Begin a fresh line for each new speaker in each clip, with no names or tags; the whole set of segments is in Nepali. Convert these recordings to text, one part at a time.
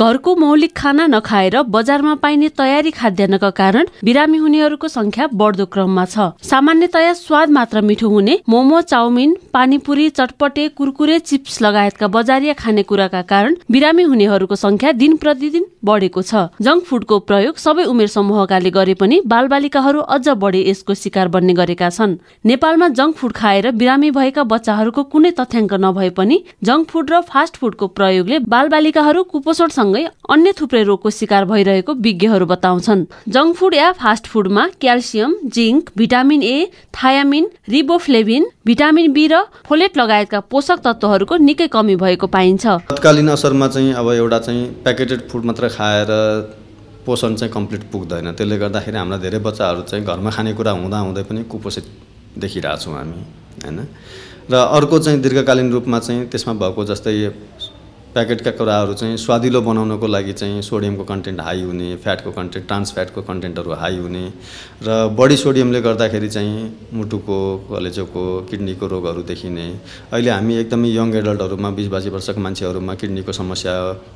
घरको मौलिक खाना नखाएर बजारमा पाइने तयारी खाद्यान्नका कारण बिरामी हुनेहरूको संख्या बढ्दो क्रममा छ सामान्यतया स्वाद मात्र मिठो हुने मोमो चाउमिन पानीपुरी चटपटे कुरकुरे चिप्स लगायतका बजारिया खानेकुराका कारण बिरामी हुनेहरूको संख्या दिन प्रतिदिन बढेको छ जङ्क फुडको प्रयोग सबै उमेर समूहकाले गरे पनि बालबालिकाहरू अझ बढी यसको शिकार बन्ने गरेका छन् नेपालमा जङ्क फुड खाएर बिरामी भएका बच्चाहरूको कुनै तथ्याङ्क नभए पनि जङ्क फुड र फास्ट फुडको प्रयोगले बालबालिकाहरू कुपोषण सँगसँगै अन्य थुप्रै रोगको शिकार भइरहेको विज्ञहरू बताउँछन् जङ्क फुड या फास्ट फुडमा calcium zinc vitamin A thiamine riboflavin vitamin B र फोलेट लगायतका पोषक तत्त्वहरूको निकै कमी भएको पाइन्छ
तत्कालीन असरमा चाहिँ अब एउटा चाहिँ प्याकेटेड फुड मात्र खाएर पोषण चाहिँ कम्प्लिट पुग्दैन त्यसले गर्दाखेरि हाम्रा धेरै बच्चाहरू चाहिँ घरमा खानेकुरा हुँदा हुँदै पनि कुपोषित देखिरहेछौँ हामी होइन र अर्को चाहिँ दीर्घकालीन रूपमा चाहिँ त्यसमा भएको जस्तै प्याकेटका कुराहरू चाहिँ स्वादिलो बनाउनको लागि चाहिँ सोडियमको कन्टेन्ट हाई हुने फ्याटको कन्टेन्ट ट्रान्स फ्याटको कन्टेन्टहरू हाई हुने र बढी सोडियमले गर्दाखेरि चाहिँ मुटुको कलेजोको किडनीको रोगहरू देखिने अहिले हामी एकदमै यङ एडल्टहरूमा बिस बाजी वर्षको मान्छेहरूमा किडनीको समस्या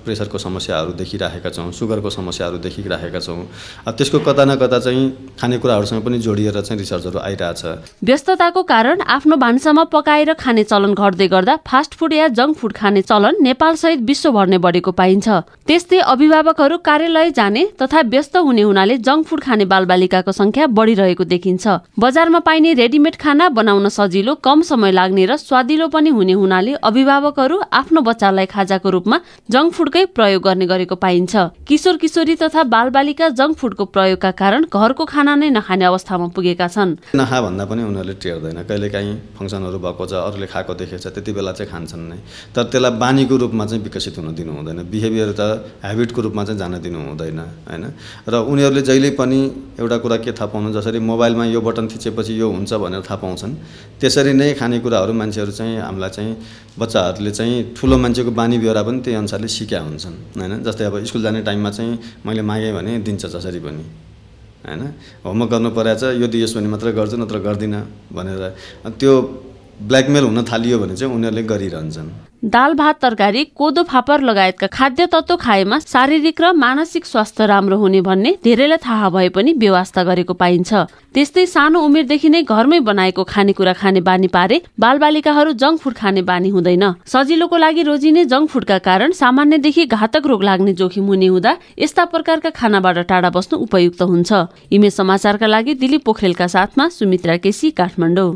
प्रेसरको समस्याहरू देखिराखेका छौँ सुगरको समस्याहरू देखिराखेका छौँ अब त्यसको कता न कता चाहिँ खानेकुराहरूसँग पनि जोडिएर चाहिँ रिसर्चहरू आइरहेछ
व्यस्तताको कारण आफ्नो भान्सामा पकाएर खाने चलन घट्दै गर्दा फास्ट फुड या जङ्क फुड खाने चलन नेपाल सहित विश्वभर नै बढेको पाइन्छ त्यस्तै अभिभावकहरू कार्यालय जाने तथा व्यस्त हुने हुनाले जङ्क फुड खाने बालबालिकाको संख्या बढिरहेको देखिन्छ बजारमा पाइने रेडिमेड खाना बनाउन सजिलो कम समय लाग्ने र स्वादिलो पनि हुने हुनाले अभिभावकहरू आफ्नो बच्चालाई खाजाको रूपमा जङ्क फुडकै प्रयोग गर्ने गरेको पाइन्छ किशोर किशोरी तथा बालबालिका जङ्क फुडको प्रयोगका कारण घरको खाना नै नखाने अवस्थामा पुगेका छन्
नखा भन्दा पनि उनीहरूले टेर्दैन कहिले काहीँ फङ्सनहरू भएको छ अरूले खाएको देखेको छ त्यति बेला चाहिँ खान्छन् नै तर त्यसलाई बानीको रूपमा चाहिँ विकसित हुन दिनु हुँदैन बिहेभियर त हेबिटको रूपमा चाहिँ जान दिनु हुँदैन होइन र उनीहरूले जहिले पनि एउटा कुरा के थाहा पाउनु जसरी मोबाइलमा यो बटन थिचेपछि यो हुन्छ भनेर थाहा पाउँछन् त्यसरी नै खानेकुराहरू मान्छेहरू चाहिँ हामीलाई चाहिँ बच्चाहरूले चाहिँ ठुलो मान्छेको बानी बेहोरा पनि त्यही अनुसारले सिक्या हुन्छन् होइन जस्तै अब स्कुल जाने टाइममा चाहिँ मैले मागेँ भने दिन्छ जसरी पनि होइन होमवर्क गर्नु छ यो दियोस् भने मात्र गर्छु नत्र गर्दिनँ भनेर त्यो ब्ल्याकमेल हुन थालियो भने चाहिँ उनीहरूले गरिरहन्छन्
दाल भात तरकारी कोदो फापर लगायतका खाद्य तत्त्व खाएमा शारीरिक र मानसिक स्वास्थ्य राम्रो हुने भन्ने धेरैलाई थाहा भए पनि व्यवस्था गरेको पाइन्छ त्यस्तै सानो उमेरदेखि नै घरमै बनाएको खानेकुरा खाने बानी पारे बालबालिकाहरू जङ्क फुड खाने बानी हुँदैन सजिलोको लागि रोजिने जङ्क फुडका कारण सामान्यदेखि घातक रोग लाग्ने जोखिम हुने हुँदा यस्ता प्रकारका खानाबाट टाढा बस्नु उपयुक्त हुन्छ इमेज समाचारका लागि दिलीप पोखरेलका साथमा सुमित्रा केसी काठमाडौँ